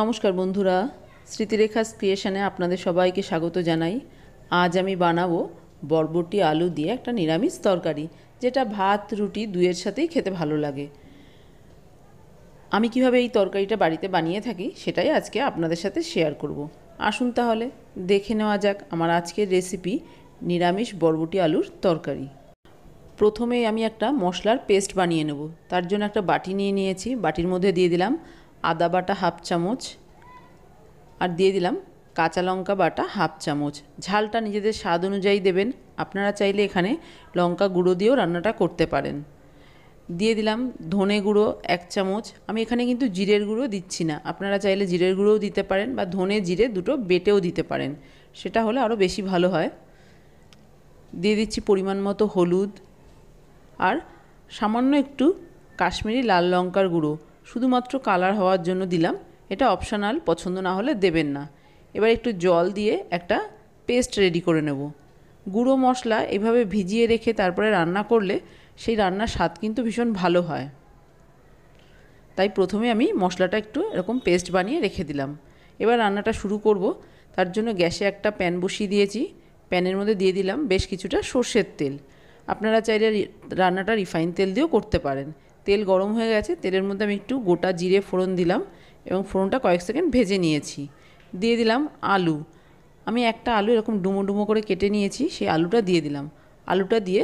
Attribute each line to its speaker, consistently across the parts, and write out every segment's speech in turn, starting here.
Speaker 1: নমস্কার বন্ধুরা স্মৃতিরেখা ক্রিয়েশানে আপনাদের সবাইকে স্বাগত জানাই আজ আমি বানাবো বরবটি আলু দিয়ে একটা নিরামিষ তরকারি যেটা ভাত রুটি দুয়ের সাথেই খেতে ভালো লাগে আমি কিভাবে এই তরকারিটা বাড়িতে বানিয়ে থাকি সেটাই আজকে আপনাদের সাথে শেয়ার করব। আসুন তাহলে দেখে নেওয়া যাক আমার আজকের রেসিপি নিরামিষ বরবটি আলুর তরকারি প্রথমে আমি একটা মশলার পেস্ট বানিয়ে নেব তার জন্য একটা বাটি নিয়ে নিয়েছি বাটির মধ্যে দিয়ে দিলাম আদা বাটা হাফ চামচ আর দিয়ে দিলাম কাঁচা লঙ্কা বাটা হাফ চামচ ঝালটা নিজেদের স্বাদ অনুযায়ী দেবেন আপনারা চাইলে এখানে লঙ্কা গুঁড়ো দিয়েও রান্নাটা করতে পারেন দিয়ে দিলাম ধনে গুঁড়ো এক চামচ আমি এখানে কিন্তু জিরের গুঁড়ো দিচ্ছি না আপনারা চাইলে জিরের গুঁড়োও দিতে পারেন বা ধনে জিরে দুটো বেটেও দিতে পারেন সেটা হলে আরও বেশি ভালো হয় দিয়ে দিচ্ছি পরিমাণ মতো হলুদ আর সামান্য একটু কাশ্মীরি লাল লঙ্কার গুঁড়ো শুধুমাত্র কালার হওয়ার জন্য দিলাম এটা অপশনাল পছন্দ না হলে দেবেন না এবার একটু জল দিয়ে একটা পেস্ট রেডি করে নেব গুঁড়ো মশলা এভাবে ভিজিয়ে রেখে তারপরে রান্না করলে সেই রান্নার স্বাদ কিন্তু ভীষণ ভালো হয় তাই প্রথমে আমি মশলাটা একটু এরকম পেস্ট বানিয়ে রেখে দিলাম এবার রান্নাটা শুরু করব তার জন্য গ্যাসে একটা প্যান বসিয়ে দিয়েছি প্যানের মধ্যে দিয়ে দিলাম বেশ কিছুটা সর্ষের তেল আপনারা চাইলে রান্নাটা রিফাইন তেল দিয়েও করতে পারেন তেল গরম হয়ে গেছে তেলের মধ্যে আমি একটু গোটা জিরে ফোড়ন দিলাম এবং ফোড়নটা কয়েক সেকেন্ড ভেজে নিয়েছি দিয়ে দিলাম আলু আমি একটা আলু এরকম ডুমো ডুমো করে কেটে নিয়েছি সেই আলুটা দিয়ে দিলাম আলুটা দিয়ে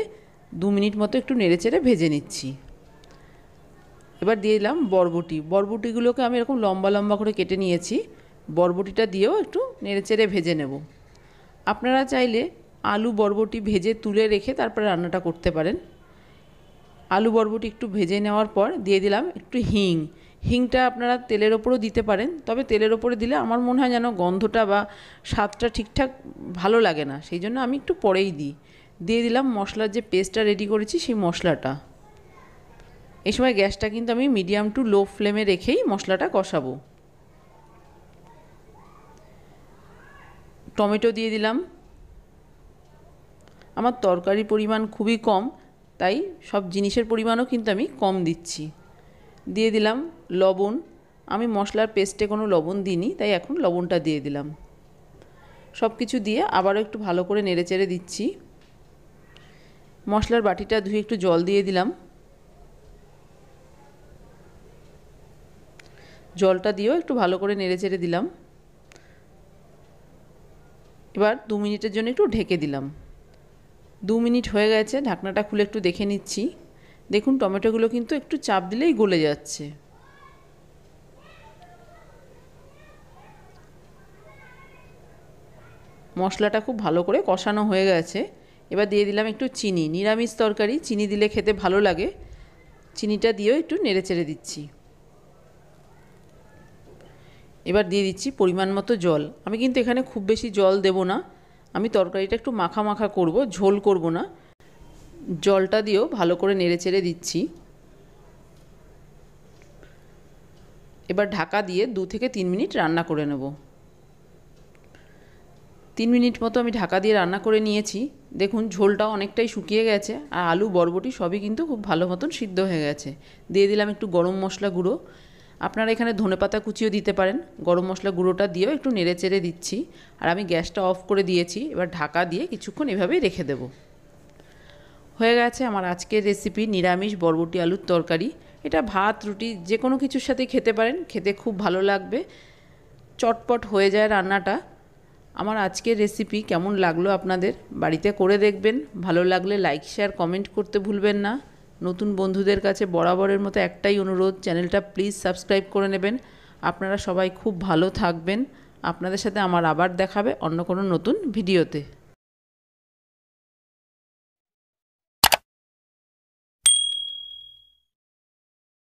Speaker 1: দু মিনিট মতো একটু নেড়েচেড়ে ভেজে নিচ্ছি এবার দিয়ে দিলাম বরবটি বরবটিগুলোকে আমি এরকম লম্বা লম্বা করে কেটে নিয়েছি বরবটিটা দিয়েও একটু নেড়েচেড়ে ভেজে নেব আপনারা চাইলে আলু বরবটি ভেজে তুলে রেখে তারপরে রান্নাটা করতে পারেন আলু বরবটি একটু ভেজে নেওয়ার পর দিয়ে দিলাম একটু হিং হিংটা আপনারা তেলের ওপরও দিতে পারেন তবে তেলের ওপরে দিলে আমার মনে হয় যেন গন্ধটা বা স্বাদটা ঠিকঠাক ভালো লাগে না সেই জন্য আমি একটু পরেই দিই দিয়ে দিলাম মশলার যে পেস্টটা রেডি করেছি সেই মশলাটা এই সময় গ্যাসটা কিন্তু আমি মিডিয়াম টু লো ফ্লেমে রেখেই মশলাটা কষাবো টমেটো দিয়ে দিলাম আমার তরকারি পরিমাণ খুবই কম তাই সব জিনিসের পরিমাণও কিন্তু আমি কম দিচ্ছি দিয়ে দিলাম লবণ আমি মশলার পেস্টে কোনো লবণ দিইনি তাই এখন লবণটা দিয়ে দিলাম সব কিছু দিয়ে আবারও একটু ভালো করে নেড়েচেড়ে দিচ্ছি মশলার বাটিটা ধুয়ে একটু জল দিয়ে দিলাম জলটা দিয়েও একটু ভালো করে নেড়েচেড়ে দিলাম এবার দু মিনিটের জন্য একটু ঢেকে দিলাম দু মিনিট হয়ে গেছে ঢাকনাটা খুলে একটু দেখে নিচ্ছি দেখুন টমেটোগুলো কিন্তু একটু চাপ দিলেই গলে যাচ্ছে মশলাটা খুব ভালো করে কষানো হয়ে গেছে এবার দিয়ে দিলাম একটু চিনি নিরামিষ তরকারি চিনি দিলে খেতে ভালো লাগে চিনিটা দিয়েও একটু নেড়েচেড়ে দিচ্ছি এবার দিয়ে দিচ্ছি পরিমাণ মতো জল আমি কিন্তু এখানে খুব বেশি জল দেব না আমি তরকারিটা একটু মাখা মাখা করব ঝোল করব না জলটা দিয়েও ভালো করে নেড়ে চেড়ে দিচ্ছি এবার ঢাকা দিয়ে দু থেকে তিন মিনিট রান্না করে নেব তিন মিনিট মতো আমি ঢাকা দিয়ে রান্না করে নিয়েছি দেখুন ঝোলটা অনেকটাই শুকিয়ে গেছে আর আলু বরবটি সবই কিন্তু খুব ভালো মতন সিদ্ধ হয়ে গেছে দিয়ে দিলাম একটু গরম মশলা গুঁড়ো আপনারা এখানে ধনে পাতা কুচিও দিতে পারেন গরম মশলা গুঁড়োটা দিয়েও একটু নেড়ে চেড়ে দিচ্ছি আর আমি গ্যাসটা অফ করে দিয়েছি এবার ঢাকা দিয়ে কিছুক্ষণ এভাবেই রেখে দেব হয়ে গেছে আমার আজকের রেসিপি নিরামিষ বরবটি আলুর তরকারি এটা ভাত রুটি যে কোনো কিছুর সাথে খেতে পারেন খেতে খুব ভালো লাগবে চটপট হয়ে যায় রান্নাটা আমার আজকের রেসিপি কেমন লাগলো আপনাদের বাড়িতে করে দেখবেন ভালো লাগলে লাইক শেয়ার কমেন্ট করতে ভুলবেন না নতুন বন্ধুদের কাছে বরাবরের মতো একটাই অনুরোধ চ্যানেলটা প্লিজ সাবস্ক্রাইব করে নেবেন আপনারা সবাই খুব ভালো থাকবেন আপনাদের সাথে আমার আবার দেখাবে অন্য কোনো নতুন ভিডিওতে